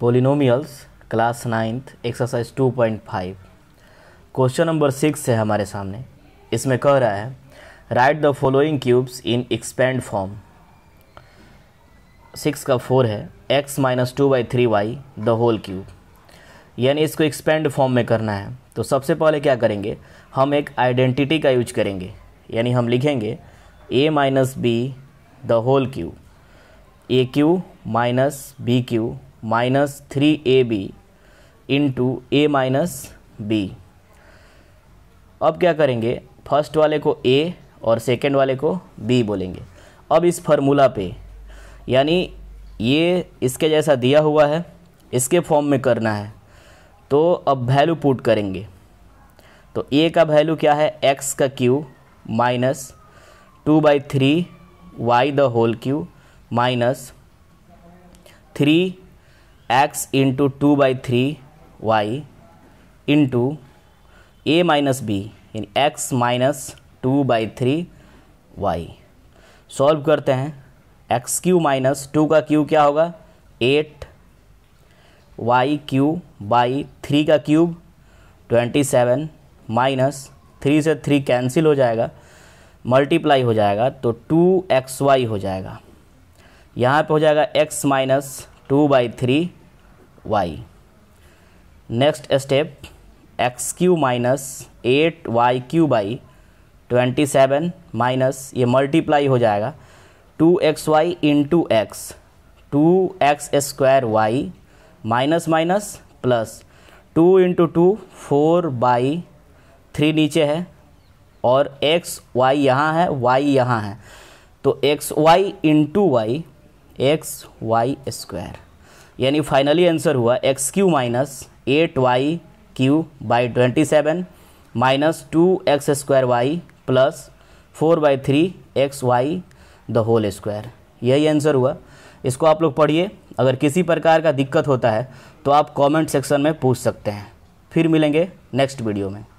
polynomials class ninth exercise two point five question number six है हमारे सामने इसमें कह रहा है write the following cubes in expand form six का फोर है X minus two by three Y the whole cube यानी इसको एक्सपेंड फॉर्म में करना है तो सबसे पहले क्या करेंगे हम एक आइडेंटिटी का यूज करेंगे यानी हम लिखेंगे A minus B the whole cube A cube minus B cube minus three A B into A minus B अब क्या करेंगे फर्स्ट वाले को ए और सेकेंड वाले को बी बोलेंगे अब इस फार्मूला पे यानी ये इसके जैसा दिया हुआ है इसके फॉर्म में करना है तो अब वैल्यू पुट करेंगे तो ए का वैल्यू क्या है एक्स का cube minus two by three Y the whole cube minus three X into two by three Y into A minus B यानी X minus two by three Y solve करते हैं X cube minus two का cube क्या होगा eight Y cube by three का cube twenty seven minus three से three cancel हो जाएगा मल्टीप्लाई हो जाएगा तो टू एक्स वाई हो जाएगा यहाँ पे हो जाएगा X minus two by three Y next step X cube minus eight Y cube by twenty seven minus ये मल्टीप्लाई हो जाएगा two X Y into X two X square Y minus minus plus two into two four by three नीचे है और x Y यहाँ है Y यहाँ है तो X Y into Y X Y square यानी फाइनली आंसर हुआ X cube minus eight Y cube by twenty seven minus two X square Y plus four by three X Y the whole square यही answer हुआ इसको आप लोग पढ़िए अगर किसी प्रकार का दिक्कत होता है तो आप कमेंट सेक्शन में पूछ सकते हैं फिर मिलेंगे नेक्स्ट वीडियो में